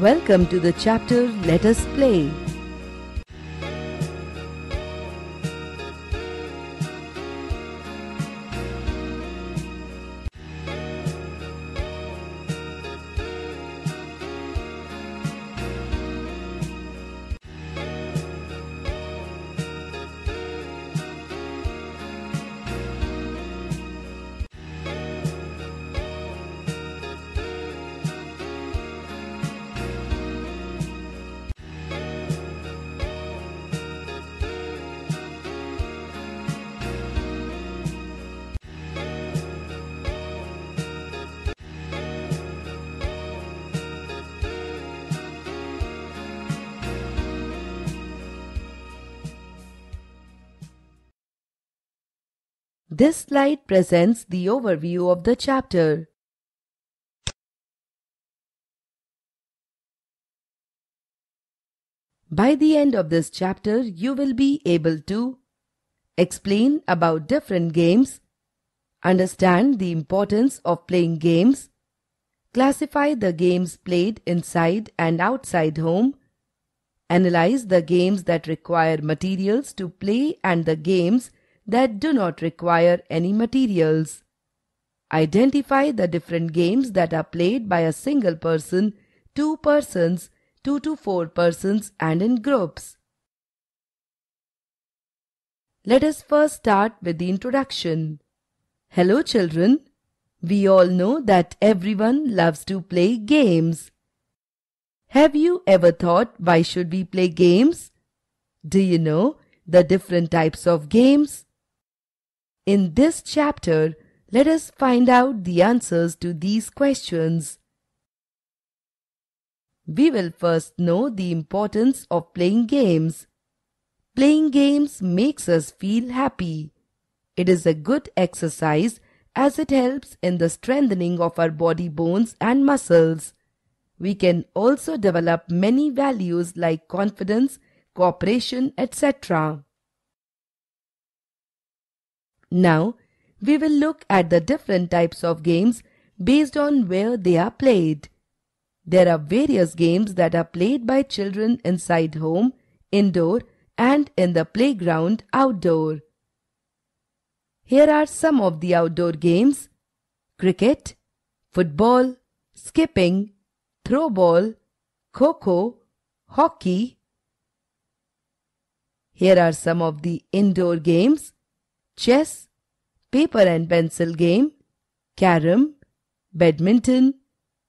Welcome to the chapter Let Us Play. This slide presents the overview of the chapter. By the end of this chapter, you will be able to explain about different games, understand the importance of playing games, classify the games played inside and outside home, analyze the games that require materials to play and the games that do not require any materials. Identify the different games that are played by a single person, two persons, two to four persons and in groups. Let us first start with the introduction. Hello children. We all know that everyone loves to play games. Have you ever thought why should we play games? Do you know the different types of games? In this chapter, let us find out the answers to these questions. We will first know the importance of playing games. Playing games makes us feel happy. It is a good exercise as it helps in the strengthening of our body bones and muscles. We can also develop many values like confidence, cooperation, etc. Now, we will look at the different types of games based on where they are played. There are various games that are played by children inside home, indoor, and in the playground outdoor. Here are some of the outdoor games cricket, football, skipping, throw ball, coco, hockey. Here are some of the indoor games chess, paper and pencil game, carom, badminton,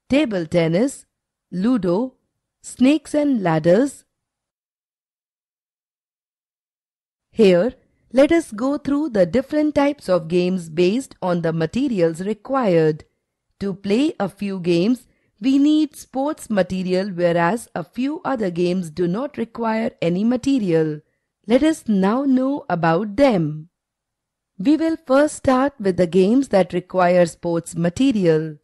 table tennis, ludo, snakes and ladders. Here, let us go through the different types of games based on the materials required. To play a few games, we need sports material whereas a few other games do not require any material. Let us now know about them. We will first start with the games that require sports material.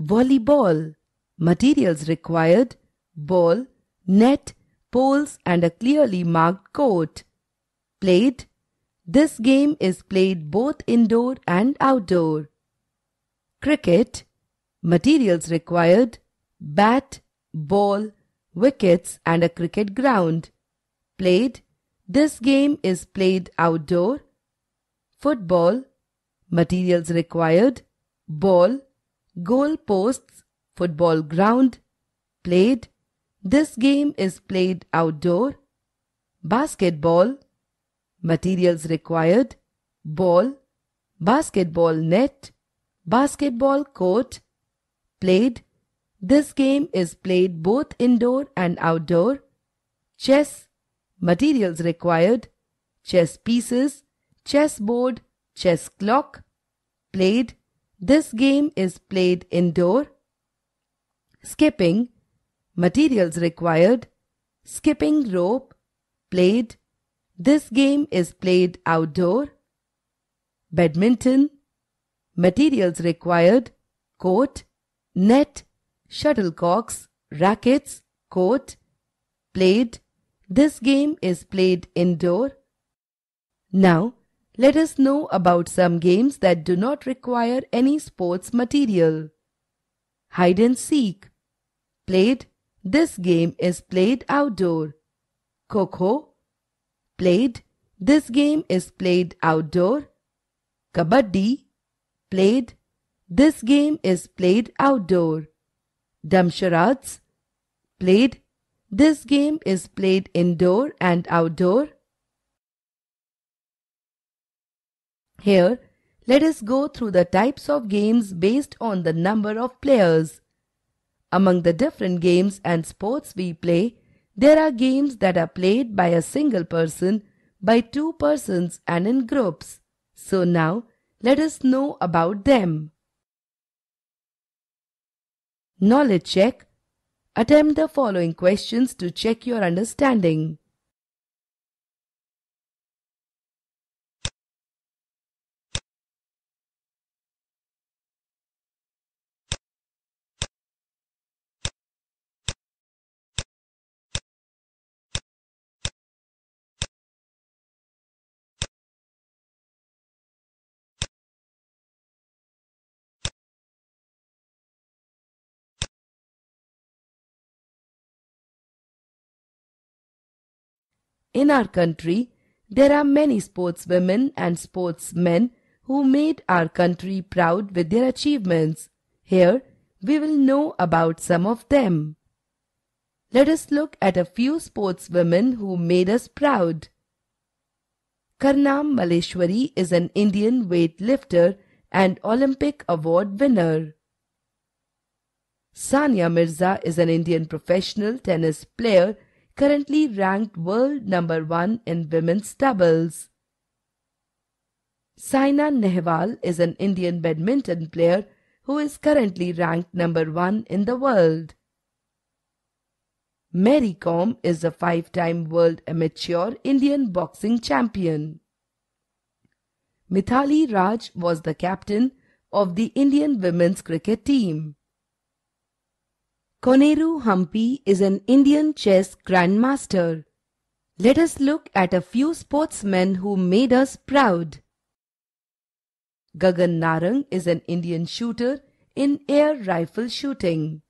Volleyball. Materials required ball, net, poles and a clearly marked court. Played. This game is played both indoor and outdoor. Cricket. Materials required bat, ball, wickets and a cricket ground. Played. This game is played outdoor football, materials required, ball, goal posts, football ground, played. This game is played outdoor. Basketball, materials required, ball, basketball net, basketball court, played. This game is played both indoor and outdoor. Chess, materials required, chess pieces, chessboard, chess clock, played. This game is played indoor. Skipping, materials required. Skipping rope, played. This game is played outdoor. Badminton, materials required. Court, net, shuttlecocks, rackets, court, played. This game is played indoor. Now, let us know about some games that do not require any sports material. Hide and seek. Played. This game is played outdoor. Coco. Played. This game is played outdoor. Kabaddi. Played. This game is played outdoor. Damsharats. Played. This game is played indoor and outdoor. Here, let us go through the types of games based on the number of players. Among the different games and sports we play, there are games that are played by a single person, by two persons and in groups. So now, let us know about them. Knowledge check. Attempt the following questions to check your understanding. In our country, there are many sportswomen and sportsmen who made our country proud with their achievements. Here, we will know about some of them. Let us look at a few sportswomen who made us proud. Karnam Maleshwari is an Indian weightlifter and Olympic award winner. Sania Mirza is an Indian professional tennis player currently ranked world number 1 in women's doubles. Saina Nehwal is an Indian badminton player who is currently ranked number 1 in the world. Mary Com is a five-time world amateur Indian boxing champion. Mithali Raj was the captain of the Indian women's cricket team. Koneru Hampi is an Indian chess grandmaster. Let us look at a few sportsmen who made us proud. Gagan Narang is an Indian shooter in air rifle shooting.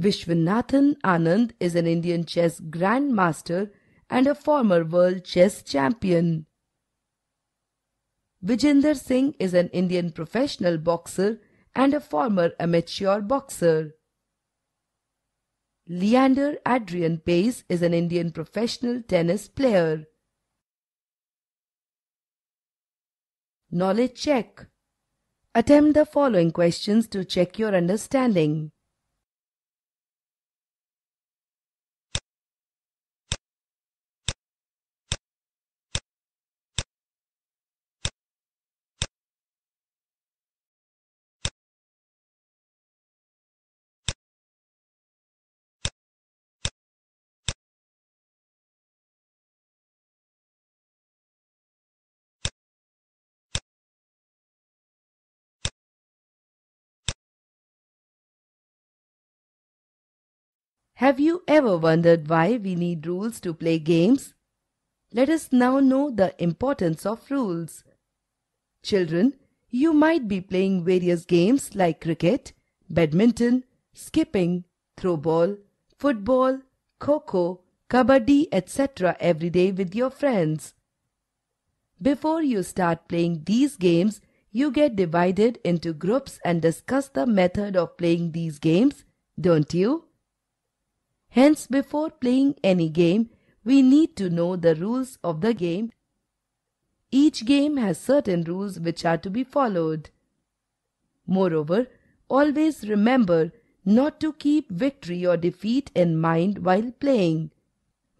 Vishwanathan Anand is an Indian chess grandmaster and a former world chess champion. Vijinder Singh is an Indian professional boxer and a former amateur boxer. Leander Adrian Pace is an Indian professional tennis player. Knowledge check. Attempt the following questions to check your understanding. Have you ever wondered why we need rules to play games? Let us now know the importance of rules. Children, you might be playing various games like cricket, badminton, skipping, throwball, football, kho-kho, kabaddi, etc. every day with your friends. Before you start playing these games, you get divided into groups and discuss the method of playing these games, don't you? Hence, before playing any game, we need to know the rules of the game. Each game has certain rules which are to be followed. Moreover, always remember not to keep victory or defeat in mind while playing.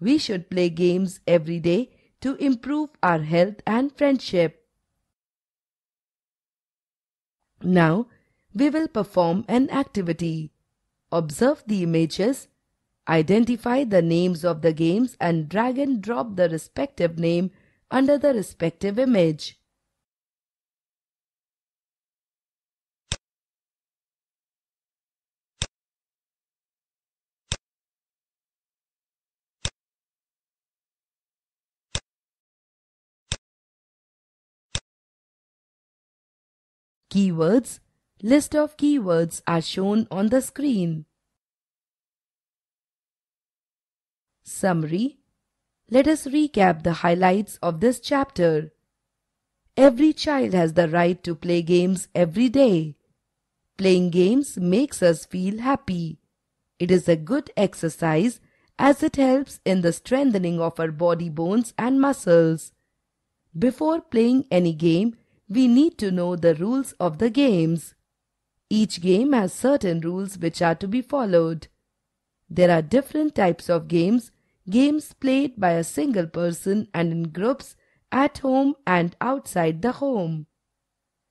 We should play games every day to improve our health and friendship. Now, we will perform an activity. Observe the images Identify the names of the games and drag and drop the respective name under the respective image. Keywords List of keywords are shown on the screen. Summary Let us recap the highlights of this chapter. Every child has the right to play games every day. Playing games makes us feel happy. It is a good exercise as it helps in the strengthening of our body bones and muscles. Before playing any game, we need to know the rules of the games. Each game has certain rules which are to be followed. There are different types of games games played by a single person and in groups at home and outside the home.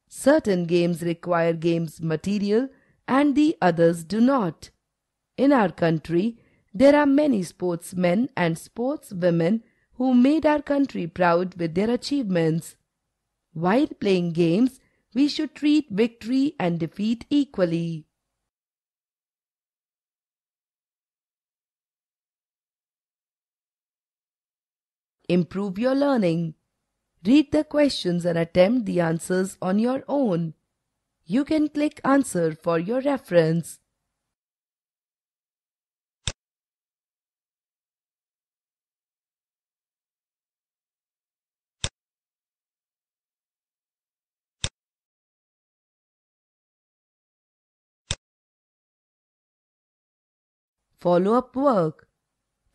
Certain games require games material and the others do not. In our country, there are many sportsmen and sportswomen who made our country proud with their achievements. While playing games, we should treat victory and defeat equally. Improve your learning. Read the questions and attempt the answers on your own. You can click answer for your reference. Follow-up work.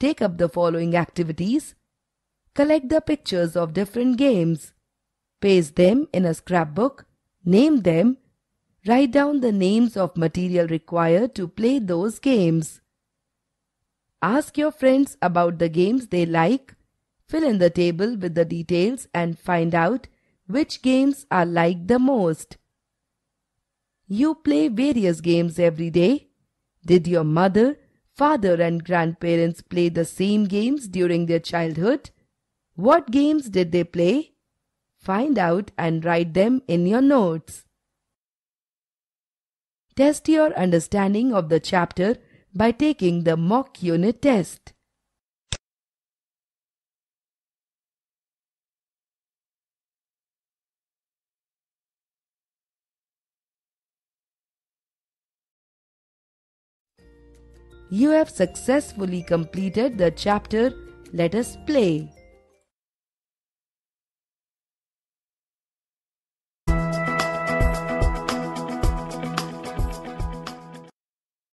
Take up the following activities Collect the pictures of different games. Paste them in a scrapbook, name them, write down the names of material required to play those games. Ask your friends about the games they like, fill in the table with the details and find out which games are liked the most. You play various games every day. Did your mother, father and grandparents play the same games during their childhood? What games did they play? Find out and write them in your notes. Test your understanding of the chapter by taking the mock unit test. You have successfully completed the chapter Let Us Play.